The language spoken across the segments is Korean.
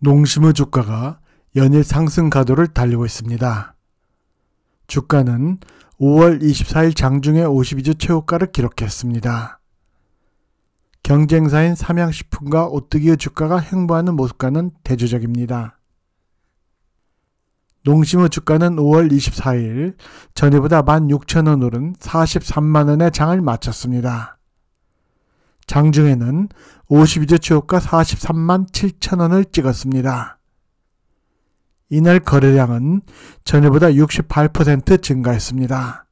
농심의 주가가 연일 상승 가도를 달리고 있습니다. 주가는 5월 24일 장중에 52주 최고가를 기록했습니다. 경쟁사인 삼양식품과 오뚜기의 주가가 횡보하는 모습과는 대조적입니다. 농심의 주가는 5월 24일 전일보다 16,000원 오른 43만원의 장을 마쳤습니다. 장중에는 5 2조 최고가 43만 7천 원을 찍었습니다. 이날 거래량은 전일보다 68% 증가했습니다.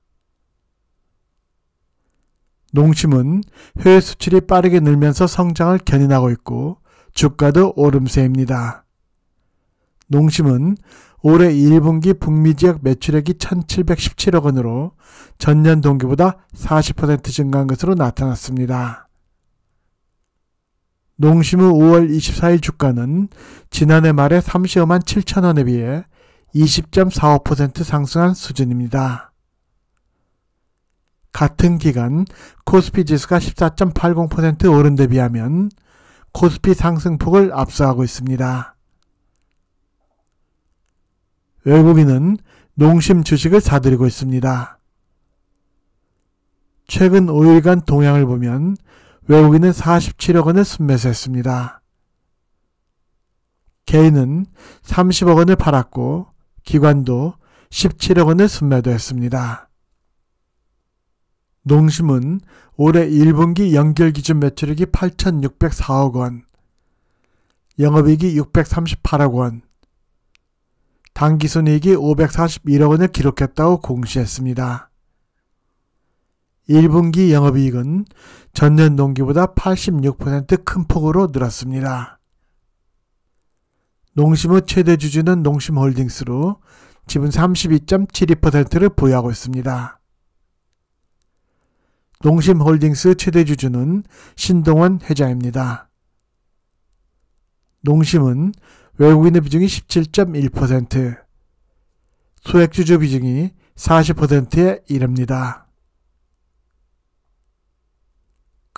농심은 해외 수출이 빠르게 늘면서 성장을 견인하고 있고 주가도 오름세입니다. 농심은 올해 1분기 북미 지역 매출액이 1,717억 원으로 전년 동기보다 40% 증가한 것으로 나타났습니다. 농심의 5월 24일 주가는 지난해 말에 3 5만 7천원에 비해 20.45% 상승한 수준입니다. 같은 기간 코스피 지수가 14.80% 오른 데 비하면 코스피 상승폭을 압수하고 있습니다. 외국인은 농심 주식을 사들이고 있습니다. 최근 5일간 동향을 보면 외국인은 47억 원을 순매수했습니다. 개인은 30억 원을 팔았고 기관도 17억 원을 순매도했습니다. 농심은 올해 1분기 연결 기준 매출액이 8,604억 원, 영업이익이 638억 원, 당기순이익이 541억 원을 기록했다고 공시했습니다. 1분기 영업이익은 전년 동기보다 86%큰 폭으로 늘었습니다. 농심의 최대 주주는 농심홀딩스로 지분 32.72%를 보유하고 있습니다. 농심홀딩스 최대 주주는 신동원 회장입니다. 농심은 외국인의 비중이 17.1%, 소액주주 비중이 40%에 이릅니다.